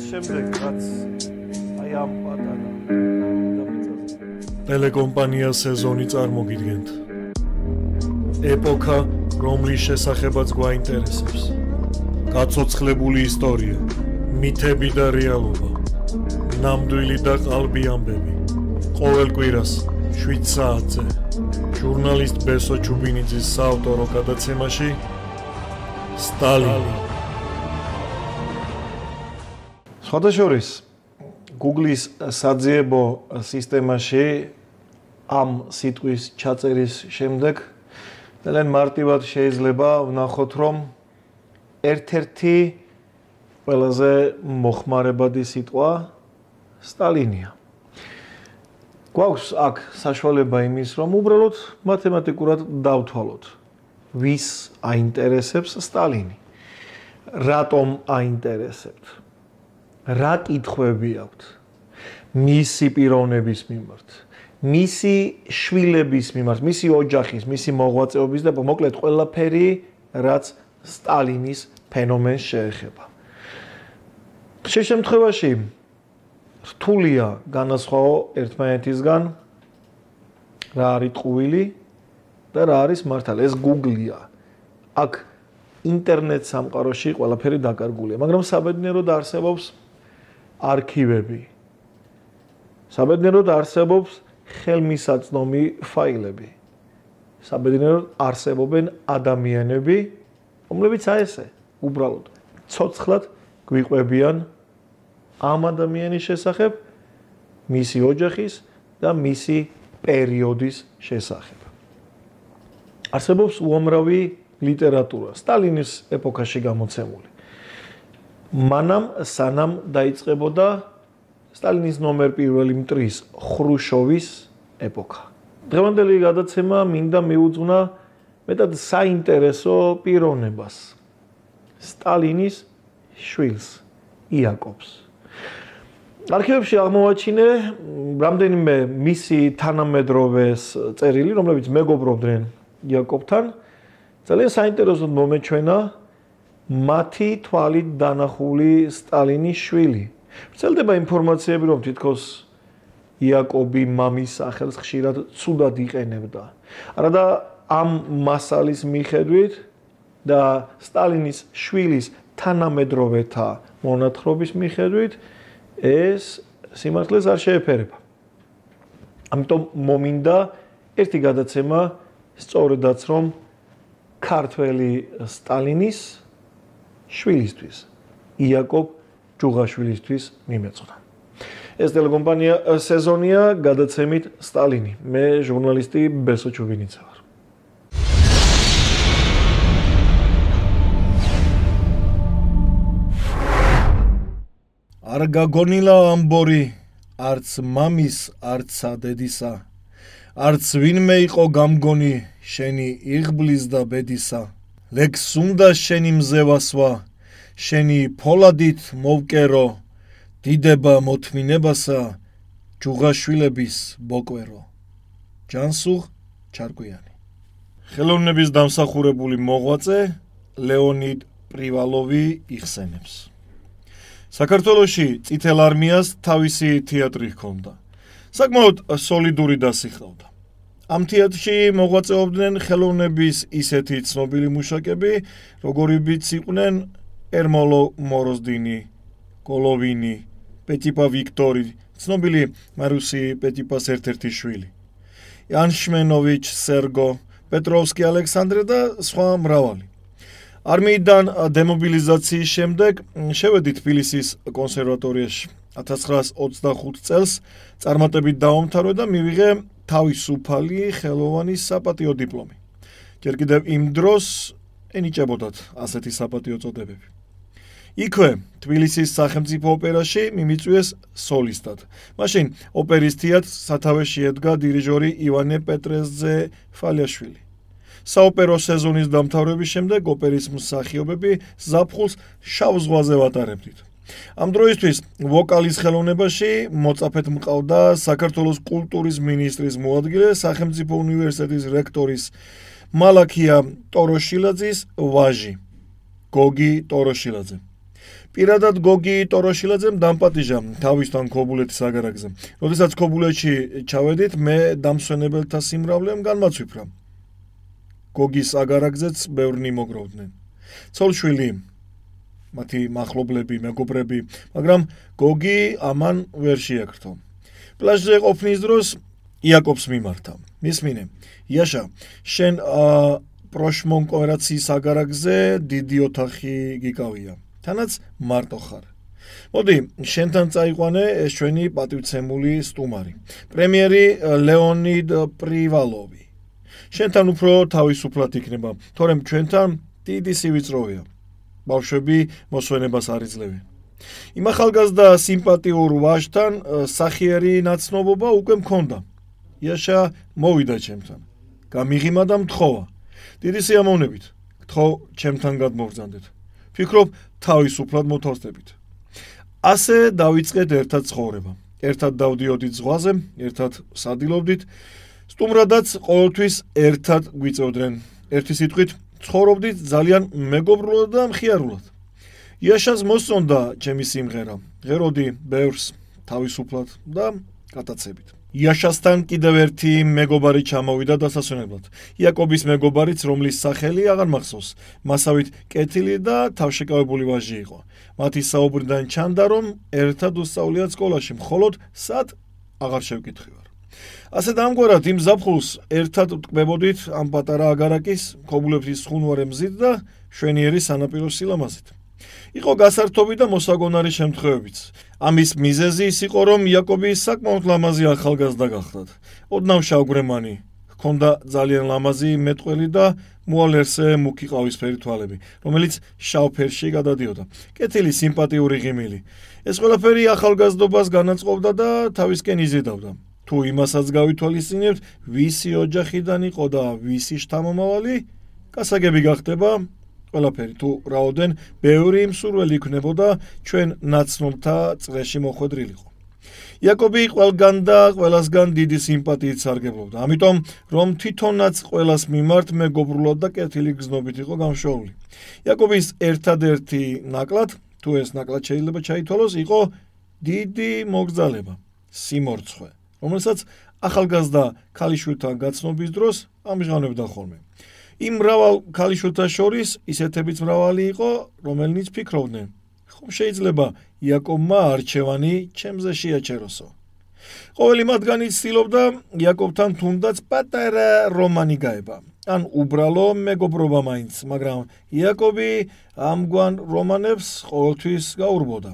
შემდეგ რაც აი ამ პატარა ტელეკომპანია სეზონი წარმოგიდგენთ ეპოქა რომლის შესახებაც გვაინტერესებს გაцоცხლებული ისტორია მითები და რეალობა ნამდვილი და ყალბი ამბები ყოველ კვირას 7 საათზე ჟურნალისტ ბესო ჩუბინიძის საავტორო გადაცემაში სტალინი ხოდაშორის Google-ის საძიებო სისტემაში ამ სიტყვის ჩაწერის შემდეგ ძალიან მარტივად შეიძლება ვნახოთ, რომ ერთ-ერთი ყველაზე მოხმარებადი სიტყვა სტალინია. გვაქვს აქ საშუალება იმის, რომ უბრალოდ მათემატიკურად დავთვალოთ, ვის აინტერესებს სტალინი. რატომ აინტერესებს? რა კითხვები აქვთ მისი პიროვნების მიმართ მისი შვილების მიმართ მისი ოჯახის მისი მოღვაწეობის და მოკლედ ყველაფერი რაც სტალინის ფენომენს შეეხება ამ შემთხვევაში რთულია განასხვაო ერთმანეთისგან რა არის ტყუილი და რა არის მართალი ეს გუგლია აქ ინტერნეტ სამყაროში ყველაფერი დაკარგულია მაგრამ საბედნიეროდ არსებობს არქივები. საბედნიეროდ არსებობს ხელმისაწვდომი ფაილები. საბედნიეროდ არსებობენ ადამიანები, რომლებიც აესე, უბრალოდ ცოცხლად გვიყვებიან ამ ადამიანის შესახებ, მისი ოჯახის და მისი პერიოდის შესახებ. არსებობს უამრავი ლიტერატურა, სტალინის ეპოქაში გამოცემული. მანამ სანამ დაიწყებოდა სტალინის ნომერ პირველი მტრის ხრუშოვის ეპოქა. დღევანდელი გადაცემა მინდა მეუძღვნა მეტად საინტერესო პიროვნებას. სტალინის შვილს იაკობს. არქივებში აღმოაჩინე რამდენიმე მისი თანამედროვეს წერილი, რომლებიც მეგობრობდნენ იაკობთან. ძალიან საინტერესო მომეჩვენა მათი თვალით დანახული სტალინის შვილი. ვრცელდება ინფორმაციები, რომ თითქოს იაკობი მამის სახელს ხშირად ცუდად იყენებდა. არა და ამ მასალის მიხედვით და სტალინის შვილის თანამედროვეთა მონათხრობის მიხედვით ეს სიმართლეს არ შეეფერება. ამიტომ მომინდა ერთი გადაცემა სწორედაც რომ ქართველი სტალინის შვილისთვის იაკობ ჯუღაშვილისთვის მიმეწყდა ეს ტელეკომპანია სეზონია გადაცემით სტალინი მე ჟურნალისტი ბესო ჩუბინიცა ვარ არ გაგონილა ამბორი არც მამის არცა დედისა არც ვინმე იყო გამგონი შენი იღბლის და ბედისა ლექს უნდა შენი მზევასვა შენი ფოლადით მოვკერო დიდება მოთმინებასა ჯუღაშვილების ბოკვერო ჯანსუღ ჩარგვიანი ხელოვნების დამსახურებული მოღვაწე ლეონიდ პრივალოვი იხსენებს საქართველოსი წითელ არმიას თავისი თეატრი ჰქონდა საკმაოდ солиდური და სიხნავდა ამ თეატრში მოღვაწეობდნენ ხელოვნების ისეთი ცნობილი მუშაკები, როგორიც იყვნენ ერმოლო მოროზდინი, კოლოვინი, პეტიპა ვიქტორი, ცნობილი მარუსი პეტიპას ერთ-ერთი შვილი. იან შმენოვიჩ, სერგო პეტროვსკი, ალექსანდრე და სხვა მრავალი. არმიიდან დემობილიზაციის შემდეგ შევედი თბილისის კონსერვატორიაში. 1925 წელს წარმატებით დაამთავრე და მივიღე თავისუფალი ხელოვანი საპატიო დიპლომი. ჯერ კიდევ იმ დროს ენიჭებოდათ ასეთი საპატიო წოდებები. იქვე თბილისის სახელმწიფო ოპერაში მიმიწვიეს სოლისტად. მაშინ ოპერისტიად სათავეში ედგა დირიჟორი ივანე პეტრესძე ფალიაშვილი. საოპერო სეზონის დამთავრების შემდეგ ოპერის მსახიობები ზაფხულს შავ ზღვაზე ვატარებდით. ამ დროისთვის ვოკალის ხელოვნებაში მოწაფეთ მყავდა საქართველოს კულტურის მინისტრის მოადგილე სახელმწიფო უნივერსიტეტის რექტორის მალაქია ტოროშილაძის ვაჟი გოგი ტოროშილაძე პირადად გოგი ტოროშილაძემ დამპატიჟა თავისთან ქობულეთის აგარაკზე. როდესაც ქობულეთში ჩავედით, მე დამსვენებელთა სიმრავლემ განმაცვიფრა. გოგის აგარაკზეც ბევრნი მოგროვდნენ. ცოლშვილი, მათი מחლობლები, მეგობრები, მაგრამ გოგი ამან ვერ შეაქრთო. პლაჟზე ყოფნის დროს იაკობს მიმართა. მისმინე, იაშა, შენ ა პროშმონკორაციის აგარაგზე დიდი ოთახი გიკავია. თანაც მარტო ხარ. მოდი, შენთან წაიყვანე ეს ჩვენი პატივცემული სტუმარი. პრემიერი ლეონიდ პრივალოვი. შენთან უფრო თავისუფლად იქნება, თორემ ჩვენთან დიდი სივიწროვეა. ბავშვები მოსვენებას არ იძლევენ. იმ ახალგაზრდა სიმპათიურ ვაჟთან სახიერი ნაცნობობა უკვე მქონდა. იაშა მოვიდა ჩემთან. გამიღიმა და მთხოვა. დიდი სიამოვნებით. გთხოვ ჩემთან გადმოგზანდეთ. ფიქრობ თავისუფლად მოთავსდებით. ასე დაიწყეთ ერთად ცხოვრება. ერთად დავდიოდით ზღვაზე, ერთად სადილობდით. სტუმრადაც ყოველთვის ერთად გვიწევდნენ. ერთი სიტყვით ცხოვრობდით ძალიან მეგობრულად და მხიარულად. იაშას მოსონდა ჩემი სიმღერა. ღეროდი ბევრს თავისუფლად და გადაცებით. იაშასთან კიდევ ერთი მეგობარი ჩამოვიდა დასასვენებლად. იაკობის მეგობარიც, რომლის სახელი აღარ მახსოვს, მასავით კეთილი და თავშეკავებული ვაჟი იყო. მათი საუბრიდან ჩანდა, რომ ერთად უსწავლიათ სკოლაში, მხოლოდ სად აღარ შევკითხება. ასე დამგვარად იმ ზაფხულს ერთად ტკბებოდით ამ პატარა აგარაკის ხობულებში სხუნوارე მზით და შვენიერი სანაპირო სილამაზით. იყო გასართობი და მოსაგონარი შემთხვევებიც. ამის მიზეზი ის იყო, რომ იაკობი საკმაოდ ლამაზი ახალგაზრდა გახლდათ. ოდნავ შავგრემანი ქონდა ძალიან ლამაზი მეტყველი და მოალერსე მუქი ყავისფერი თვალები, რომელიც შავფერში გადადიოდა. კეთილი სიმპათიური ღიმილი. ეს ყველაფერი ახალგაზრდობას განაწყობდა და თავისკენ იზიდავდა. თუ იმასაც გავითვალისწინებთ, ვისი ოჯახიდან იყო და ვისი შთამომავალი, გასაგები გახდება ყველაფერი. თუ რაოდენ ბევრი იმსურველი იქნებოდა ჩვენ ნაცნობთა წრეში მოხვედრილიყო. იაკობი ყველგან და ყველასგან დიდი სიმპათიით სარგებლობდა. ამიტომ რომ თვითონაც ყველას მიმართ მეგობრულად და კეთილი გზნობით იყო გამშოვლი. იაკობის ერთადერთი ნაკლად, თუ ეს ნაკლად შეიძლება ჩაითვალოს, იყო დიდი მოგზალება, სიმორცხე. რომელსაც ახალგაზრდა ქალიშვილთან გაცნობის დროს ამჟღავნებდა ხოლმე. იმ მრავალ ქალიშვილთა შორის ისეთებიც მრავალი იყო, რომელნიც ფიქრობდნენ: "ხომ შეიძლება იაკობმა არჩევანი ჩემზე შეაჩეროსო?" ყოველი მათგანი ცდილობდა იაკობთან თუნდაც პატარა რომანი გაება. ან უბრალო მეგობრობა მაინც, მაგრამ იაკობი ამგვარ რომანებს ყოველთვის გაურბოდა.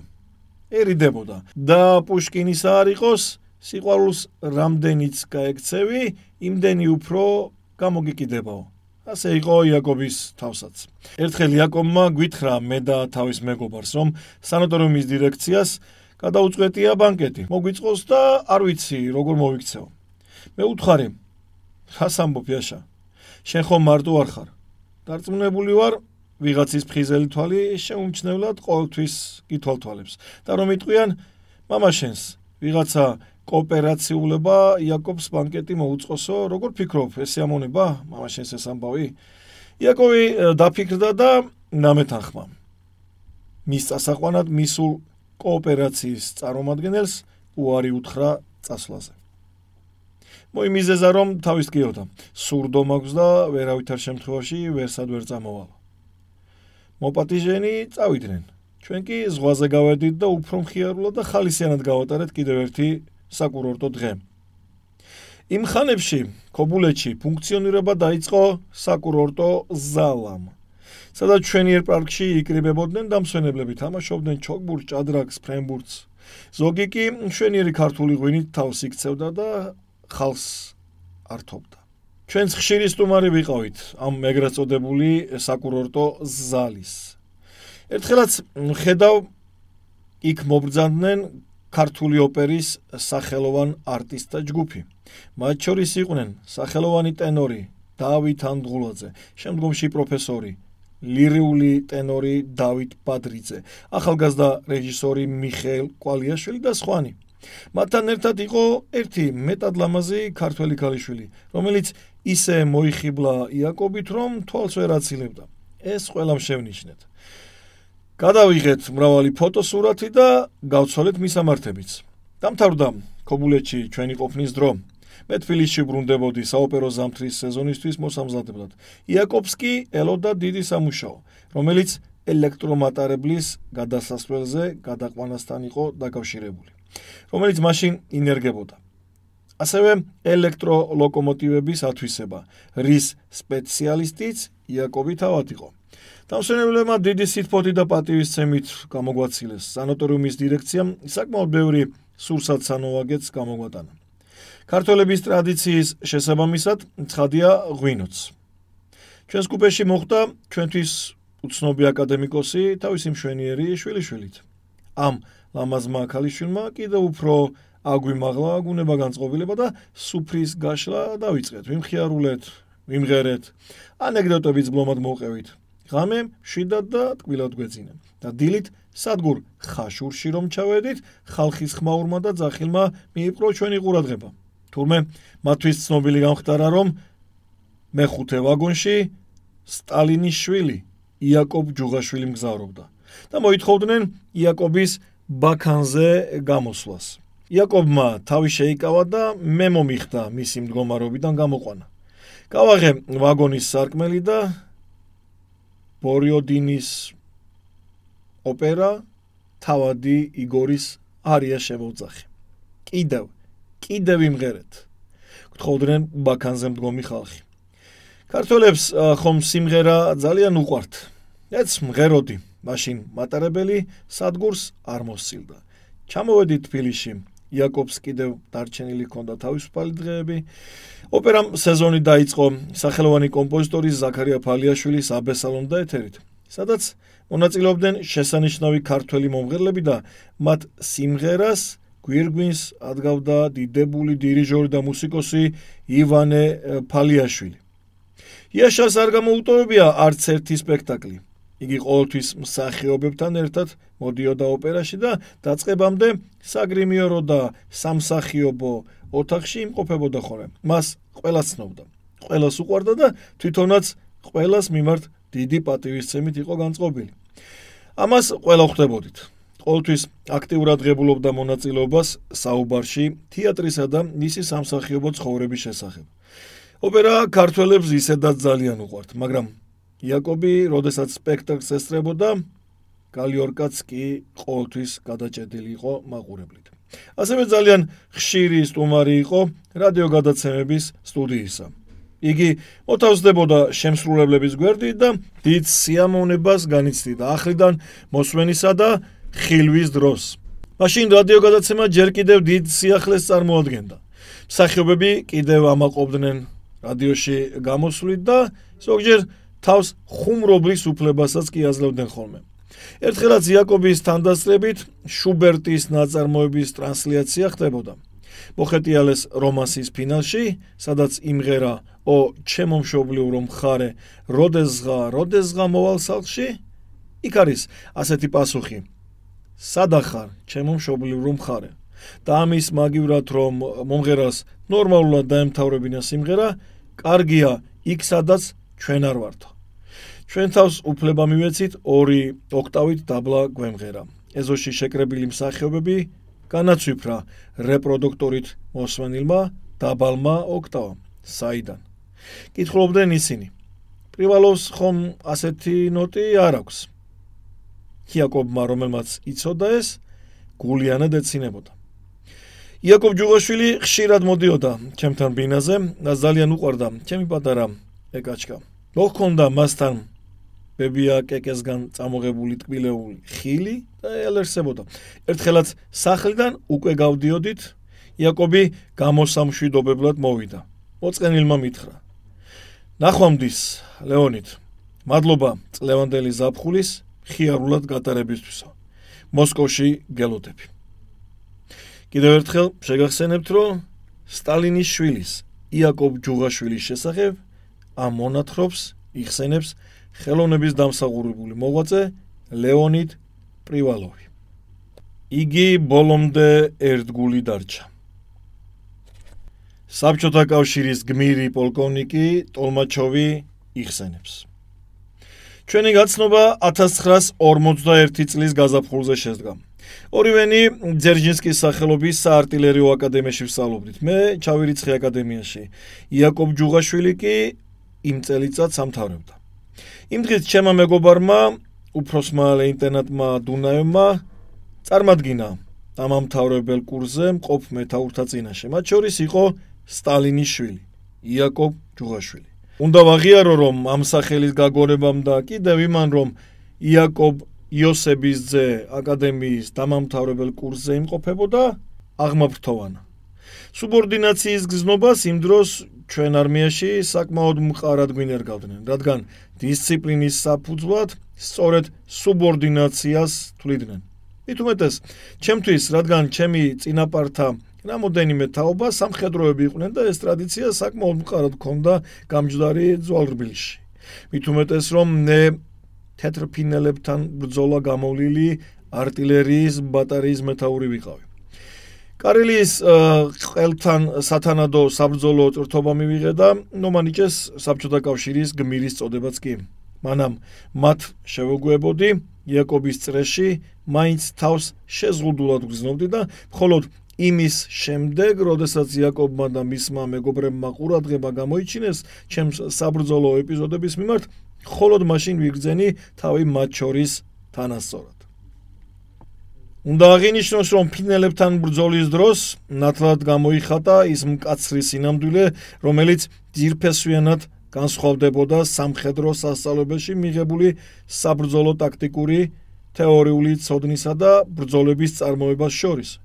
ერიდებოდა და პუშკინის არ იყოს, სიყვარულს რამდენიც გაეკცევი, იმდენი უფრო გამოგიკიდებაო. ასე იყო იაკობის თავსაც. ერთხელ იაკობმა გვითხრა მე და თავის მეგობარს, რომ სანატორიუმის დირექციას გადაუწყვეტია ბანკეტი. მოგვიწყოს და არ ვიცი, როგორ მოვიქცეო. მე უთხარი: "ხას ამბობ ياشა. შენ ხომ მარტო არ ხარ. დარწმუნებული ვარ, ვიღაცის ფხიზელი თვალი შეუმჩნევლად ყოველთვის გითვალთვალებს და რომ იტყვიან მამა შენს, ვიღაცა კოოპერაციულობა იაკობს ბანკეტი მოუწოსო. როგორ ფიქრობ, ესე ამონება მამაშენს ეს ამბავი? იაკოვი დაფიქრდა და ნამეთანხმა. მის წასაყვანად მისულ კოოპერაციის წარმომადგენელს უარი უთხრა წასვლაზე. მოი მიზეზა რომ თავის გიოდა. სურდო მაქვს და ვერავითარ შემთხვევაში ვერსად ვერ წამოვალო. მოპატიჟენი წავიდნენ. ჩვენ კი ზღვაზე გავედით და უფრო მხიარულად და ხალისიანად გავატარეთ კიდევ ერთი საკურორტო დღე. იმ ხანებში ქობულეთში ფუნქციონირება დაიწყო საკურორტო ზალამ. სადაც ჩვენიერ პარკში იყრიებოდნენ დამსვენებლები, თამაშობდნენ ჩოგბურთს, ჭადრაკს, ფრენბურთს. ზოგი კი ჩვენიერი ქართული ღვინით თავს იქცევდა და ხალს ართობდა. ჩვენც ხშირი სტუმარი ვიყავით ამ მეგრაწოდებული საკურორტო ზალის. ერთხელაც ხედავ იქ მობრძანდნენ ქართული ოპერის სახელოვან არტისტთა ჯგუფი. მათ შორის იყვნენ სახელოვანი ტენორი დავით ანდღულაძე, შემდგომში პროფესორი ლირიული ტენორი დავით პადრიძე, ახალგაზრდა რეჟისორი მიხეილ კვალიაშვილი და სხვანი. მათთან ერთად იყო ერთი მეტად ლამაზი ქართველი ქალიშვილი, რომელიც ისე მოიხიბლა იაკობით, რომ თვალს ვერ აცილებდა. ეს ყველა შევნიშნეთ. გადავიღეთ მრავალი ფოტოსურათი და გავცვალეთ მისამართებიც. დამთავრდა ქობულეთში ჩვენი ყოფნის დრო. მე თბილისში ვbrunდებოდი საოპერო ზამთრის სეზონისთვის მოსამზადებლად. იაკობსკი ელოდა დიდი სამუშაო, რომელიც ელექტრომატარებლის გადასასვლელზე გადაყვანასთან იყო დაკავშირებული, რომელიც მაშინ ინერგებოდა. ასევე ელექტროლოკომოტივების ათვისება, რის სპეციალისტიც იაკობი თავად იყო. დამსვენებლებმა დიდი სიტფოთი და პატივისცემით გამოგვაცილეს სანატორიუმის დირექციამ საკმაოდ ბევრი სურსათ სანოვაგეთს გამოგვატანა. ქართველების ტრადიციის შესაბამისად ცხადია ღვინოც. ჩვენს კუპეში მოხვდა ჩვენთვის უცნობი აკადემიკოსი თავისი მშვენიერი შვილიშვილით. ამ ლამაზმა ქალიშვილმა კიდევ უფრო აგვიმაღლა გუნება განწყობილება და სუფრის გაშლა დაიწყეთ. მიმხიარულეთ, მიმღერეთ, ანეკდოტებით ბლომად მოუყევით. ღამე შიდად და ტკბილად გვეძინა და დილით სადგურ ხაშურში რომ ჩავედით ხალხის ხმაურმა და ძახილმა მიიპყრო ჩვენი ყურადღება თურმე მათთვის ცნობილი გამხდარა რომ მეხუთე ვაგონში სტალინის შვილი იაკობ ჯუღაშვილი მგზავრობდა და მოითხოვდნენ იაკობის ბაქანზე გამოსვლას იაკობმა თავი შეიკავა და მე მომიხდა მისი მდგომარეობიდან გამოყვანა გავაღე ვაგონის სარკმელი და ბორიოდინის ოპერა თავადი იგორის არია შემოძახე. კიდევ კიდევ იმღერეთ. გთხოვდნენ ბაკანზე მდგომი ხალხი. ქართველებს ხომ სიმღერა ძალიან უყვართ. ეც მღეროდი, მაშინ მატარებელი სადგურს არ მოსილდა. ჩამოვედი თბილისში. იაკობს კიდევ დარჩენილი ჰქონდა თავისუფალი დღეები. ოპერამ სეზონი დაიწყო სახელოვანი კომპოზიტორის ზაქარია ფალიაშვილის აბესალომ და ეთერით, სადაც მონაწილეობდნენ შესანიშნავი ქართველი მომღერლები და მათ სიმღერას გვირგვინს ადგავდა დიდებული დირიჟორი და მუსიკოსი ივანე ფალიაშვილი. იაშას არ გამოუტოვებია არც ერთი სპექტაკლი. იგი ყოველთვის მსახიობებთან ერთად მოდიოდა ოპერაში და დაწყებამდე საგრიმიორო და სამსახიობო ოთახში იმყოფებოდა ხოლმე. მას ყველას ცნობდა, ყველას უყვარდა და თვითონაც ყველას მიმართ დიდი პატივისცემით იყო განწყობილი. ამას ყველა ხვდებოდით. ყოველთვის აქტიურად ღებულობდა მონაწილეობას საუბარში, თეატრისა და ნისი სამსახიობო ცხოვრების შესახებ. ოპერა ქართველებს ისედაც ძალიან უყვართ, მაგრამ იაკობი, როდესაც სპექტაკლს ესწრებოდა, გალიორკაც კი ყოველთვის გადაჭედილი იყო მაყურებლით. ასევე ძალიან ხშირი სტუმარი იყო რადიო გადაცემების სტუდიისა. იგი მოთავსდებოდა შემსრულებლების გვერდით და დიდ სიამოვნებას განიცდიდა ახლიდან მოსვენისა და ხილვის დროს. მაშინ რადიო გადაცემა ჯერ კიდევ დიდ სიახლეს წარმოადგენდა. მსახიობები კიდევ ამაყობდნენ რადიოში გამოსვლით და ზოგჯერ თავს ხუმრობის უფლებასაც კი აძლევდნენ ხოლმე. ერთხელაც იაკობის თანდასწრებით შუბერტის ნაწარმოების ტრანსლაცია ხდებოდა. მოხეტიალეს რომანსის ფინალში, სადაც იმღერა ო ჩემო მშობლიურო მხარე, როდესღა, როდესღა მოვალ სახლში? იქ არის ასეთი პასუხი. სადახარ ჩემო მშობლიურო მხარე. და ამის მაგივრად რომ მომღერალს ნორმალურად დაემთავრებინა სიმღერა, კარგია იქ სადაც ჩვენ არ ვართო. ჩვენ თავს უფლება მივეცით ორი ოქტავით დაბლა გვემღერა. ეზოში შეკრებილი მსახიობები განაცვიფრა რეპროდუქტორით მოსვენილმა დაბალმა ოქტავამ. საიდან? კითხულობდნენ ისინი. პრივალოს ხომ ასეთი ნოტი არ აქვს? იაკობმა რომელმაც იცოდა ეს გულიანად ეცინებოდა. იაკობ ჯუღაშვილი ხშირად მოდიოდა ჩემთან ბინაზე და ძალიან უყვარდა ჩემი პატარა ეკაჩკა. მოხონდა მასთან ბებია კეკესგან წამოღებული ტკბილეული ხილი და ელერსებოდა. ერთხელაც სახლიდან უკვე გავდიოდით, იაკობი გამოსამშვიდობებლად მოვიდა. მოწენილმა მითხრა. ნახვამდის, ლეონით. მადლობა წლევანდელი ზაფხულის ხიარულად გატარებისთვის. მოსკოვში გელოდები. კიდევ ერთხელ შეგახსენებთ, რომ სტალინის შვილის, იაკობ ჯუღაშვილის შესახებ ამ მონათრობს იხსენებს ხელოვნების დამსაღურებული მოღვაწე ლეონიდ პრივალოვი. იგი ბოლომდე ერთგული დარჩა. საბჭოთა კავშირის გმირი პოლკოვნიკი ტოლმაჩოვი იხსენებს. ჩვენი გაცნობა 1941 წლის გაზაფხულზე შედგა. ორივენი ძერჟინსკის სახელობის საარტილერიო აკადემიაში ვსწავლობდით. მე ჩავირიცხე აკადემიაში. იაკობ ჯუღაშვილი კი იმ წელიწადს ამთავრებდა. იმ დღეს ჩემო მეგობარმა, უფროსმა ინტერნეტმა დუნაევმა წარმოადგინა ამ ამთავრებელ კურსზე მყოფ მეტაურთა წინაშე. მათ შორის იყო სტალინის შვილი, იაკობ ჯუღაშვილი. უნდა ვაღიარო, რომ ამ სახელის გაგონებამ და კიდევ იმან, რომ იაკობ იოსების ძე აკადემიის დამამთავრებელ კურსზე იმყოფებოდა აღმაფრთოვანა. სუბორდინაციის გზნობას იმ დროს ჩვენ არმიაში საკმაოდ მყარად გვინერგავდნენ, რადგან დისციპლინის საფუძვლად სწორედ სუბორდინაციას თვლიდნენ. მით უმეტეს, ჩემთვის, რადგან ჩემი წინაპართა რამოდენიმე თაობა სამხედროები იყვნენ და ეს ტრადიცია საკმაოდ მყარად ქონდა გამჯდარი ძვალრბილში. მით უმეტეს, რომ მე თეთრფინელებთან ბრძოლა გამოვლილი артиллерийის ბატარეის მეტაური ვიყავი. კარელიის ყელთან სათანადო საბრძოლო წრთობა მივიღე და ნომანიჩეს საბჭოთა კავშირის გმირის წოდებაც კი. მანამ მათ შევგუებოდი იაკობის წრეში, მაინც თავს შეზღუდულად გრძნობდი და მხოლოდ იმის შემდეგ, როდესაც იაკობმა და მისმა მეგობრებმა ყურადღება გამოიჩინეს ჩემს საბრძოლო ეპიზოდების მიმართ, მხოლოდ მაშინ ვიგრძენი თავი მათ შორის თანასწორად. უნდა აღინიშნოს, რომ ფინელებთან ბრძოლის დროს ნათლად გამოიხატა ის მკაცრი სინამდვილე, რომელიც ძირფესვიანად განსხვავდებოდა სამხედრო სასწავლებელში მიღებული საბრძოლო ტაქტიკური თეორიული ცოდნისა და ბრძოლების წარმოებას შორის.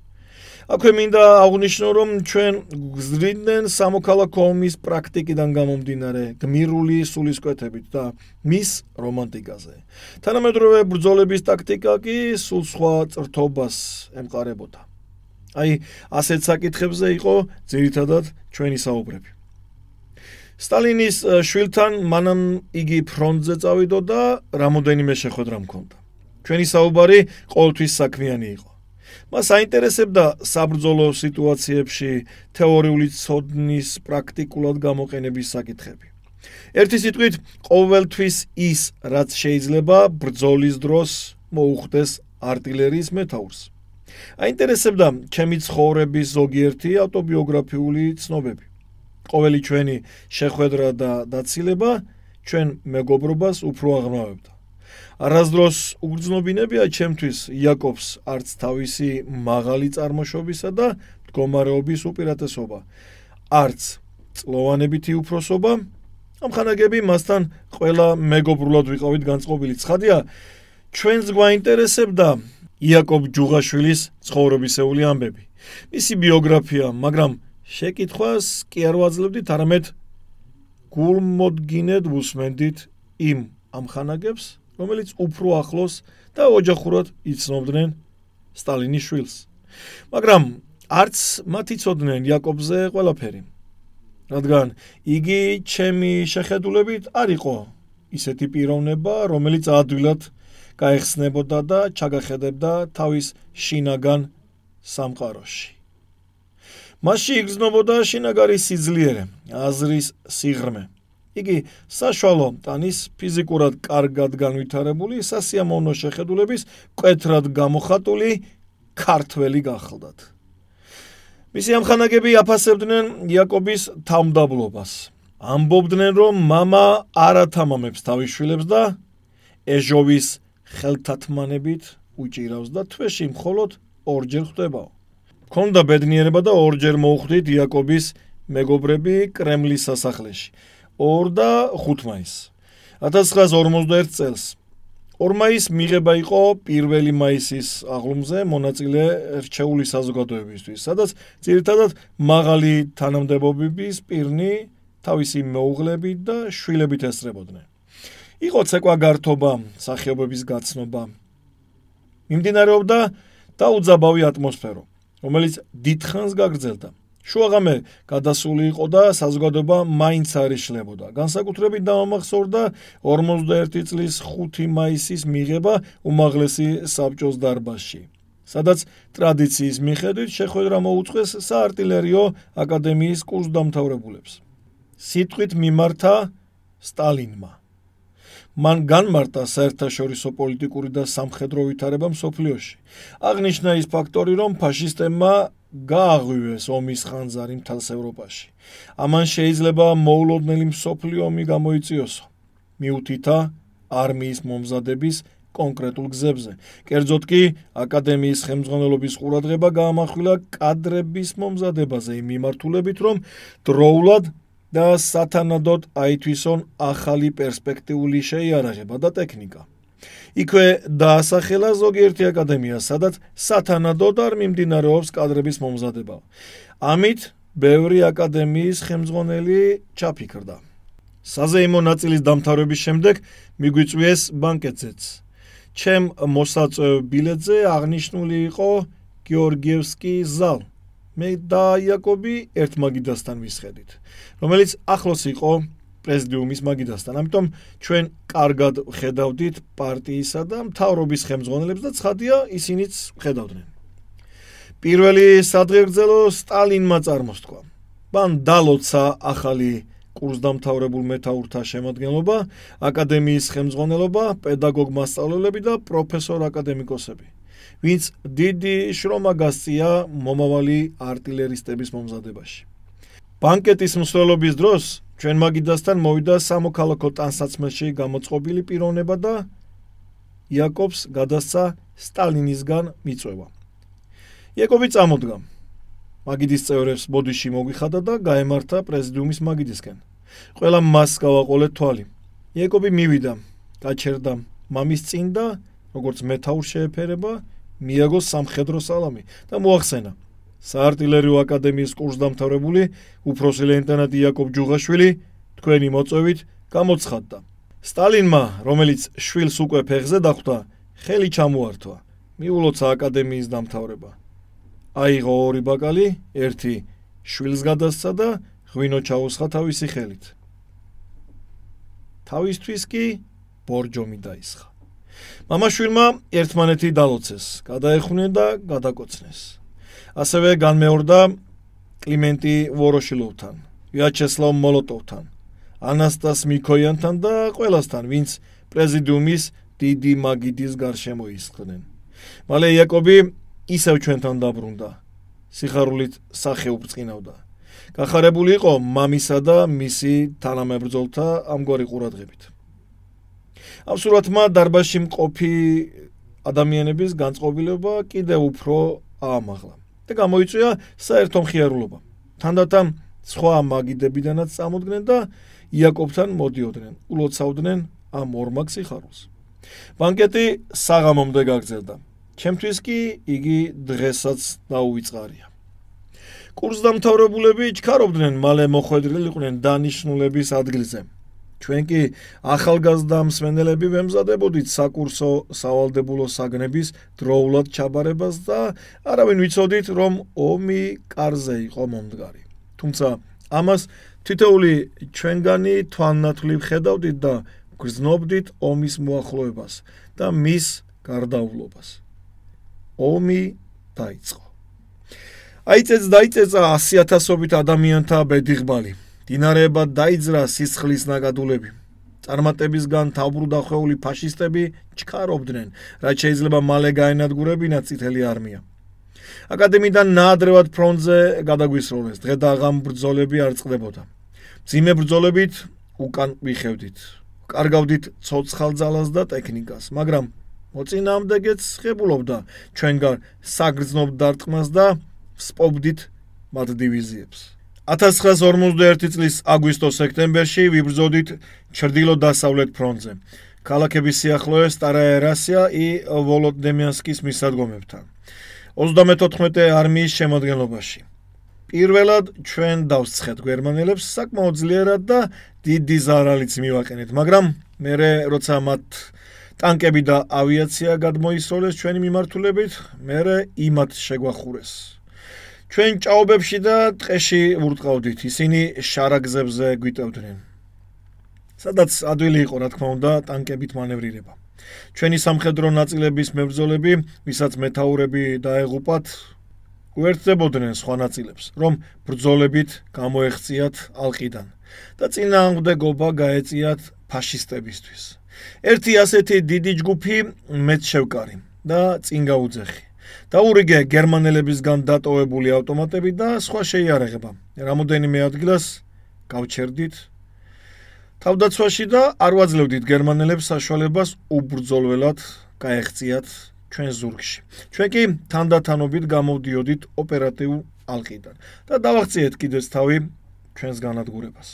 აქვე მინდა აღვნიშნო რომ ჩვენ გზრინდნენ სამოქალაქო ომის პრაქტიკიდან გამომდინარე გმირული სულისკვეთებით და მის რომანტიკაზე თანამედროვე ბრძოლების ტაქტიკა კი სულ სხვა წრთობას ემყარებოდა აი ასეთ საკითხებზე იყო ძირითადად ჩვენი საუბრები სტალინის შვილთან მანამ იგი ფრონტზე წავიდოდა და რამოდენიმე შეხვედრა მქონდა ჩვენი საუბარი ყოველთვის საქმიანი იყო მას აინტერესებდა საბრძოლო სიტუაციებში თეორიული ცოდნის პრაქტიკულად გამოყენების საკითხები. ერთი სიტყვით, ყოველთვის ის, რაც შეიძლება ბრძოლის დროს მოუხდეს артиლერიის მეტაურს. აინტერესებდა ჩემი ცხოვრების ზოგიერთი ავტობიოგრაფიული ცნობები. ყოველი ჩვენი შეხwebdriver და დაცილება ჩვენ მეგობრობას უფრო აღმავებდა. არასდროს უგრძნობინებია ჩემთვის იაკობს არც თავისი მაღალი წარმოშობისა და მდგომარეობის უპირატესობა არც წლოვანებითი უფროსობა ამხანაგები მასთან ყველა მეგობრულად ვიყავით განწყობილი ცხადია ჩვენს გვაინტერესებდა იაკობ ჯუღაშვილის ცხოვრობისეული ამბები მისი ბიოგრაფია მაგრამ შეკითხვას კი არ ვაძლევდით არამედ გულმოდგინედ უსმენდით იმ ამხანაგებს რომელიც უფრო ახლოს და ოჯახურად იცნობდნენ სტალინის შვილს. მაგრამ არც მათ იცოდნენ იაკობზე ყველაფერი. რადგან იგი ჩემი შეხედულებით არ იყო ისეთი პიროვნება, რომელიც ადვილად გაეხსნებოდა და ჩაგახედებდა თავის შინაგან სამყაროში. მასში იგრძნობოდა შინაგარი სიძლიერე, აზრის სიღრმე. იგი საშუალო ტანის ფიზიკურად კარგად განვითარებული სასიამოვნო შეხედულების კეთრად გამოხატული ქართველი გახლდათ. მისი ამხანაგები აფასებდნენ იაკობის თამდაბლობას. ამბობდნენ, რომ мама არათამამებს თავის შვილებს და ეჟოვის ხელთათმანებით უჭირავს და თვეში მხოლოდ ორჯერ ხვდებაო. მქონდა ბედნიერება და ორჯერ მოუხდით იაკობის მეგობრები კრემლის სასახლეში. 2 და 5 მაისს 1941 წელს 2 მაისს მიღება იყო 1 მაისის აღლუმზე მონაწილე რჩეული საზოგადოებისთვის სადაც ძირითადად მაღალი თანამდებობების პირნი თავისი მეუღლებით და შვილებით ესწრებოდნენ იყო ცეკვა გართობა სახეობების გაცნობა იმდინარეობდა და უძაბავი ატმოსფერო რომელიც დიდხანს გაგრძელდა შუაღამე გადასული იყო და საზოგადოება მაინც არიშლებოდა. განსაკუთრებით დაამახსოვრდა 51 წლის 5 მაისის მიღება უმაღლესი საბჭოს დარბაზში. სადაც ტრადიციის მიხედვით შეხვედრა მოუწყეს საარტილერიო აკადემიის კურსდამთავრებულებს. სიტყვით მიმართა სტალინმა. მან განმარტა საერთაშორისო პოლიტიკური და სამხედრო ვითარება მსოფლიოში. აღნიშნა ის ფაქტორი, რომ ფაშისტებმა გააღვივეს ომის ხანძარი მთელს ევროპაში. ამან შეიძლება მოულოდნელი მსოფლიო ომი გამოიწიოსო. მიუთითა არმიის მომზადების კონკრეტულ გზებზე. კერძოდ კი, აკადემიის ხელმძღვანელობის ყურადღება გაამახვილა კადრების მომზადებაზე იმ მიმართულებით, რომ დროულად და სათანადოდ აითვისონ ახალი პერსპექტიული შეიარაღება და ტექნიკა. იქვე დაასახელა ზოგიერთი აკადემია, სადაც სათანადო და მიმდინარეობს კადრების მომზადება. ამით ბევრი აკადემიის ხელმძღვანელი ჩაფიქრდა. საზეიმო ნაწილის დამთავრების შემდეგ მიგვიწვიეს ბანკეტზეც. ჩემ მოსაწვევ ბილეთზე აღნიშნული იყო გიორგიევსკი ზალ. მე და იაკობი ერთმაგიდასთან ვისხედით, რომელიც ახლოს იყო პრეზიდიუმის მაგიდასთან. ამიტომ ჩვენ კარგად ხედავდით პარტიისა და მთავრობის ხელმძღვანელებს და ცხადია ისინიც ხედავდნენ. პირველი სადღეგრძელო სტალინმა წარმოსთქვა. მან დალოცა ახალი კურსდამთავრებულ მეტაურთა შემოადგენლობა, აკადემიის ხელმძღვანელობა, პედაგოგ მასწავლებლები და პროფესორ აკადემიკოსები, ვინც დიდი შრომა გასწია მომავალი артиლერისტების მომზადებაში. ბანკეტის მსვლელობის დროს ჩვენ მაგიდასთან მოვიდა სამოქალაქო ტანსაცმელში გამოწყობილი პიროვნება და იაკობს გადასცა სტალინისგან მიწვევა. იაკობი წამოდგა. მაგიდის წევრებს ბოდიში მოგიხადა და გაემართა პრეზიდიუმის მაგიდისკენ. ყველა მას გავაყოლე თვალი. იაკობი მივიდა, გაჩერდა მამის წინ და როგორც მეტაურ შეეფერება მიაგო სამხედრო სალამი და მოახსენა საარტილერიო აკადემიის კურსდამთავრებული უფროსი ლეიტენანტი იაკობ ჯუღაშვილი თქვენი მოწვევით გამოცხადდა. სტალინმა, რომელიც შვილს უკვე ფეხზე დახვდა, ხელი ჩამოართვა. მიულოცა აკადემიის დამთავრება. აიღო ორი ბაკალი, ერთი შვილს გადასცა და ღვინო ჩაუსხა თავისი ხელით. თავისთვის კი ბორჯომი დაისხა. მამა შვილმა ერთმანეთი დალოცეს, გადაეხუნნენ და გადაკოცნეს. ასევე განმეორდა კლიმენტი ვოროშილოვთან, ვიაჩესლავ მოლოტოვთან, ანასტას მიკოიანთან და ყველასთან, ვინც პრეზიდიუმის დიდი მაგიდის გარშემო ისხდნენ. მალე იაკობი ისევ ჩვენთან დაბრუნდა. სიხარულით სახე უბწკინავდა. გახარებული იყო მამისა და მისი თანამებრძოლთა ამგვარი ყურადღებით. აბსურდ მა დარბაში მყოფი ადამიანების განწყობილება კიდევ უფრო აამაღლა. და გამოიწვია საერთო მხიარულობა. თანდათან სხვა მაგიდებიდანაც წამოდგნენ და იაკობთან მოდიოდნენ, ულოცავდნენ ამ ორმაგ სიხარულს. ბანკეტი საღამომდე გაგრძელდა. ჩემთვის კი იგი დღესაც დაუვიწყარია. კურსდამთავრებულები ჩქარობდნენ მალე მოხვედრილიყვნენ დანიშნულების ადგილზე. ჩვენ კი ახალგაზრდა მსმენელები ვემზადებოდით საკურსო სავალდებულო საგნების დროულად ჩაბარებას და არავინ ვიცოდით რომ ომი კარზე იყო მომდგარი. თუმცა ამას თითოული ჩვენგანი თვანნათლი ხედავდით და გრძნობდით ომის მოახლოებას და მის გარდაულობას. ომი დაიწყო. აიწეს დაიწესა 100000-ობით ადამიანთა ბედიღბალი. დინარეებად დაიძრა სისხლის ნაკადულები. წარმატებისგან თავბრუდა ხეული ფაშისტები ჩქარობდნენ, რაც შეიძლება მალე გაენადგურებინა წითელი არმია. აკადემიდან ნაადრევად ფრონტზე გადაგვისროლეს, დღედაღამ ბრძოლები არ წყდებოდა. ძიმე ბრძოლებით უკან მიხევდით. კარგავდით ცოცხალ ძალას და ტექნიკას, მაგრამ მოწინააღმდეგეც შეხებულობდა ჩვენგან საგრძნობ დარტყმას და სპობდით მათ დივიზიებს. 1941 წლის აგვისტო-სექტემბერში ვიბრძოდით ჩრდილო-დასავლეთ ფრონტზე. ქალაქების სიახლოვეს სტარაა რასია ი ვოლოდემიანსკის მისადგომებთან. 34-ე არმიის შემოგენლობაში. პირველად ჩვენ დავცხეთ გერმანელებს საკმაოდ ძლიერად და დიდი ზარალიც მივაყენეთ, მაგრამ მე როცა მათ ტანკები და ავიაცია გადმოისროლეს ჩვენი მიმართულებით, მე იმათ შეგვახურეს. ჩვენ ჭაობებში და ტყეში ვურტყავდით, ისინი შარაგზებზე გვიტევდნენ. სადაც ადვილი იყო, რა თქმა უნდა, ტანკებით მანევრირება. ჩვენი სამხედრო ნაწილების მებრძოლები, ვისაც მეტაურები დაეღუპათ, უერთდებოდნენ სხვა ნაწილებს, რომ ბრძოლებით გამოეღწიათ ალყიდან და წინააღმდეგობა გაეწიათ ფაშისტებისთვის. ერთი ასეთი დიდი ჯგუფი მეც შევკარი და წინ გაუძახე. დაურიგე გერმანელებისგან დატოვებული ავტომატები და სხვა შეიარაღება. რამოდენიმე ადგილას გავჩერდით თავდაცვაში და არ ვაძლევდით გერმანელებს საშუალებას უბრძოლველად გაეღწიათ ჩვენ ზურგში. ჩვენ კი თანდათანობით გამოვდიოდით ოპერატიულ ალყიდან და დავაღწიეთ კიდეც თავი ჩვენს განადგურებას.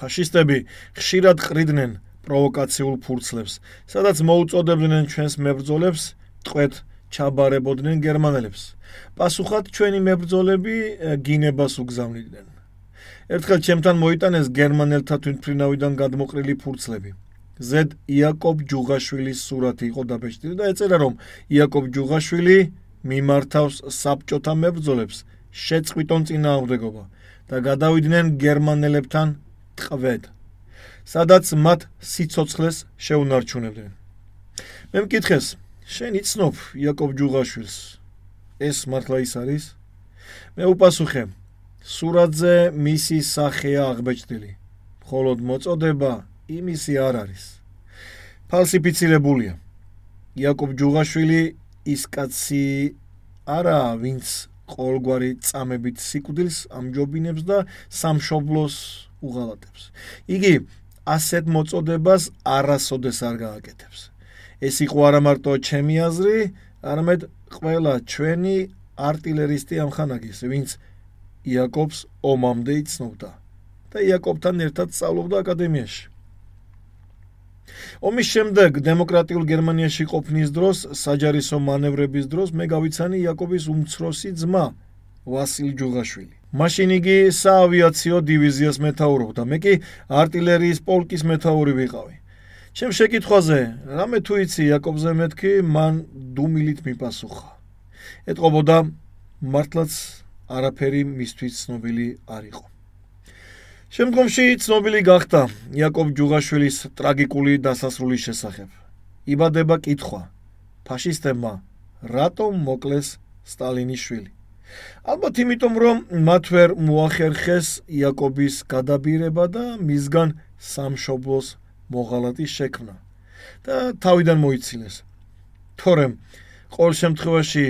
ფაშისტები ხშირად ყრიდნენ პროვოკაციულ ფურცლებს, სადაც მოუწოდებდნენ ჩვენს მებრძოლებს ტყვეთ ჩაბარებოდნენ გერმანელებს. პასუხად ჩვენი მებრძოლები გინებას უგზავნიდნენ. ერთხელ ჩემთან მოიტანეს გერმანელთა თვითფრინავიდან გადმოყრილი ფურცლები. ზედ იაკობ ჯუღაშვილის სურათი იყო დაბეჭდილი და ეწერა რომ იაკობ ჯუღაშვილი მიმართავს საბჭოთა მებრძოლებს შეწყვიტონ წინააღმდეგობა და გადავიდნენ გერმანელებთან ტყვედ. სადაც მათ სიცოცხლეს შეუნარჩუნებდნენ. მე მკითხეს, შენ იცნობ იაკობ ჯუღაშვილს ეს მართლა ის არის მე უპასუხე სურათზე მისი სახეა აღბეჭდილი მხოლოდ მოწოდება იმისი არ არის ფალსიფიცირებულია იაკობ ჯუღაშვილი ის კაცი არაა ვინც ყოლგვარი წამებით სიკვდილს ამჯობინებს და სამშობლოს უღალატებს იგი ასეთ მოწოდებას არასოდეს არ გააკეთებს ეს იყო არა მარტო ჩემი აზრი, არამედ ყველა ჩვენი артиллеристи амханაგის, ვინც იაკობს ომამდე იცნობდა და იაკობთან ერთად სწავლობდა აკადემიაში. ომის შემდეგ დემოკრატიულ გერმანიაში ყოფნის დროს, საჯარისო მანევრების დროს მე გავიცანი იაკობის უმცროსი ძმა, ვასილი ჯუღაშვილი. მაშინ იგი საავიაციო დივიზიას მეთაურობდა, მე კი артиллеრიის პოლკის მეთაური ვიყავი. ჩემ შეკითხვაზე რამე თუ იცი იაკობზე მეთქი მან დუმილით მიპასუხა ეტყობოდა მართლაც არაფერი მისთვის ცნობილი არ იყო შემდგომში ცნობილი გახდა იაკობ ჯუღაშვილის ტრაგიკული დასასრულის შესახებ იბადება კითხვა ფაშისტებმა რატომ მოკლეს სტალინის შვილი ალბათ იმიტომ რომ მათ ვერ მოახერხეს იაკობის გადაბირება და მისგან სამშობლოს მოღალატის შექმნა და თავიდან მოიცილეს. თორემ ყოველ შემთხვევაში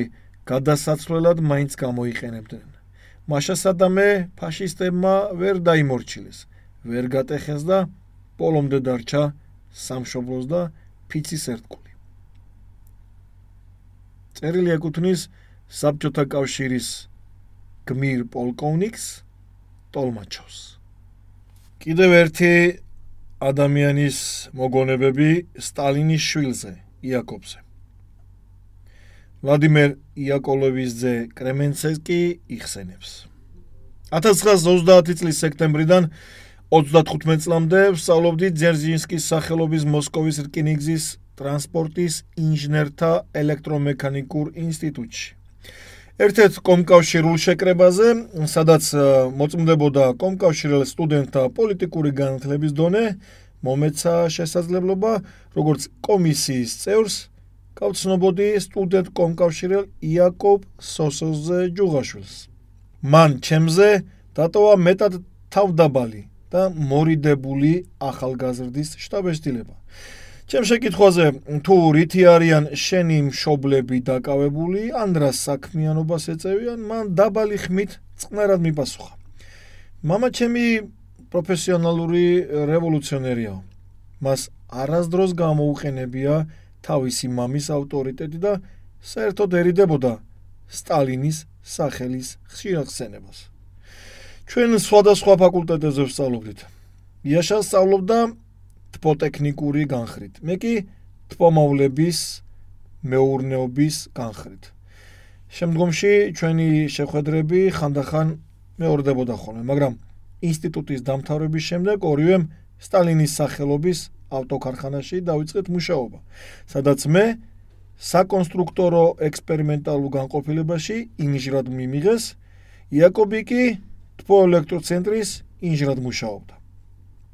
გადასაცვლელად მაინც გამოიყენებდნენ. მაშასადამე ფაშისტებმა ვერ დაიმორჩილეს, ვერ გატეხეს და პოლომდე დარჩა სამშობლოს და ფიცის ერთკული. წერილი ეკუთვნის საბჭოთა კავშირის გმირ პოლკოვნიკს ტოლმაჩოს. კიდევ ერთი ადამიანის მოგონებები სტალინის შვილზე, იაკობზე. ვლადიმერ იაკოლოვის ძე კრემენცეს კი იხსენებს. 1930 წლის სექტემბრიდან 35 წლამდე სწავლობდი ძერჟინსკის სახელობის მოსკოვის რკინიგზის ტრანსპორტის ინჟინერთა ელექტრომექანიკურ ინსტიტუტში. ერთ-ერთ კომკავშირულ შეკრებაზე, სადაც მოწმდებოდა კომკავშირელ სტუდენტთა პოლიტიკური განათლების დონე, მომეცა შესაძლებლობა როგორც კომისიის წევრს, გავცნობოდი სტუდენტ კომკავშირელ იაკობ სოსოზე ჯუღაშვილს. მან ჩემზე დატოვა მეტად თავდაბალი და მორიდებული ახალგაზრდის შტაბეშტილება. ჩემ შეკითხვაზე თუ რითი არიან შენი მშობლები დაკავებული ან რა საქმიანობას ეწევიან მან დაბალი ხმით წნერად მიპასუხა мама ჩემი პროფესიონალური რევოლუციონერია მას არასდროს გამოუყენებია თავისი მამის ავტორიტეტი და საერთოდ ერიდებოდა სტალინის სახელის ხშირად ხსენებას ჩვენ სხვადასხვა ფაკულტეტებზე ვსწავლობდით იაშა სწავლობდა თპოტექნიკური განხრით. მე კი თპომოვლების მეურნეობის განხრით. შემდგომში ჩვენი შეხვედრები ხანდახან მეორდებოდა ხოლმე, მაგრამ ინსტიტუტის დამთავრების შემდეგ ორივემ სტალინის სახელობის ავტოკარხანაში დაიწყეთ მუშაობა, სადაც მე საკონსტრუქტორო ექსპერიმენტალურ განყოფილებაში ინჟინრად მიიღეს, იაკობი კი თპოელექტროცენტრის ინჟინრად მუშაობდა.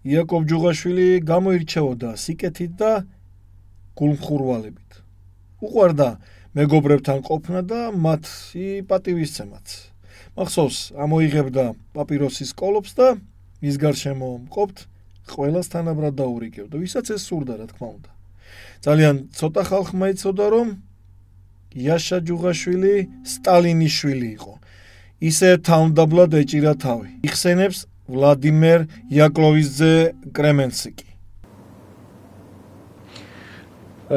იაკობ ჯუღაშვილი გამოირჩეოდა სიკეთით და გულმხურვალებით. უყვარდა მეგობრებთან ყოფნა და მათ პატივისცემაც. მახსოვს, ამოიღებდა პაპიროსის კოლოფს და მის გარშემო მყოფთ ყველას თანაბრად დაურიგებდა, ვისაც ეს სურდა, რა თქმა უნდა. ძალიან ცოტა ხალხმა იცოდა, რომ იაშა ჯუღაშვილი სტალინის შვილი იყო. ისე თავმდაბლად ეჭირა თავი. იხსენებს ვლადიმერ იაკლოვიძე კრემენსკი.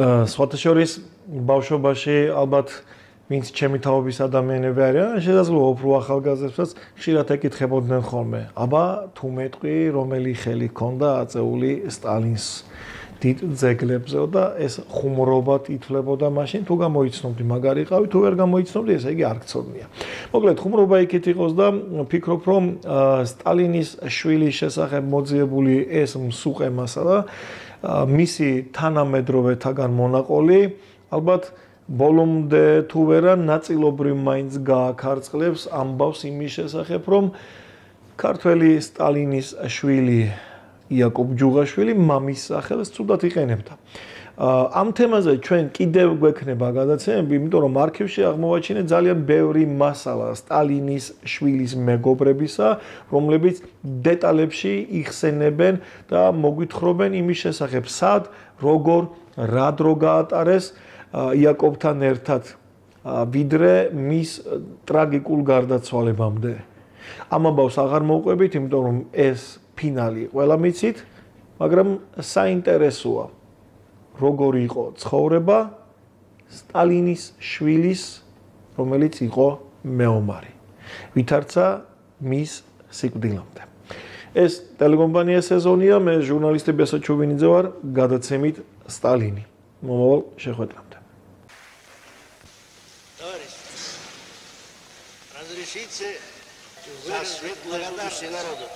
აა სოთაშორის ბავშვობაში ალბათ ვინც ჩემი თაობის ადამიანები არიან, შესაძლოა უფრო ახალგაზრდებსაც ხშირად ეკითხებოდნენ ხოლმე, აბა თუ მეტყვი, რომელი ხელი ქონდა აწეული სტალინს? ძეგლებსო და ეს ხუმრობად ითვლებოდა მაშინ თუ გამოიცნობდი მაგარ იყავი თუ ვერ გამოიცნობდი ესე იგი არ გწოდნია. მოკლედ ხუმრობა იქით იყოს და ფიქრობ რომ სტალინის შვილი შესახებ მოძიებული ეს მსუყე მასა და მისი თანამედროვეთაგან მონაყოლი ალბათ ბოლომდე თუ ვერა ნაწილობრივ მაინც გააქარწყლებს ამბავს იმის შესახებ რომ ქართველი სტალინის შვილი იაკობ ჯუღაშვილი მამის სახელს თუდად იყენებდა. ამ თემაზე ჩვენ კიდევ გვექნება გადაცემები, იმიტომ რომ არქივში აღმოვაჩინე ძალიან ბევრი მასალა სტალინის შვილის მეგობრებისა, რომლებიც დეტალებში იხსენებენ და მოგვითხრობენ იმის შესახებ, სად, როგორ, რა დრო გაატარეს იაკობთან ერთად ვიდრე მის ტრაგიკულ გარდაცვალებამდე. ამ ამბავს აღარ მოუყვებით, იმიტომ რომ ეს ფინალი ყველა მიცით, მაგრამ საინტერესოა როგორ იყო ცხოვრება სტალინის შვილის, რომელიც იყო მეომარი. ვითარცა მის სიკვდილამდე. ეს ტელეკომპანია სეზონია, მე ჟურნალისტები ასე ჩუბინიძე ვარ, გადაცემით სტალინი. მომავალ შეხვედრამდე. товарищ разрешите за светлую душу народу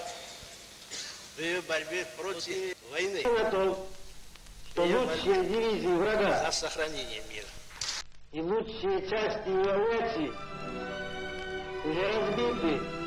в ее борьбе против войны. Я готов, что лучшие дивизии врага за сохранение мира и лучшие части ее рати уже разбиты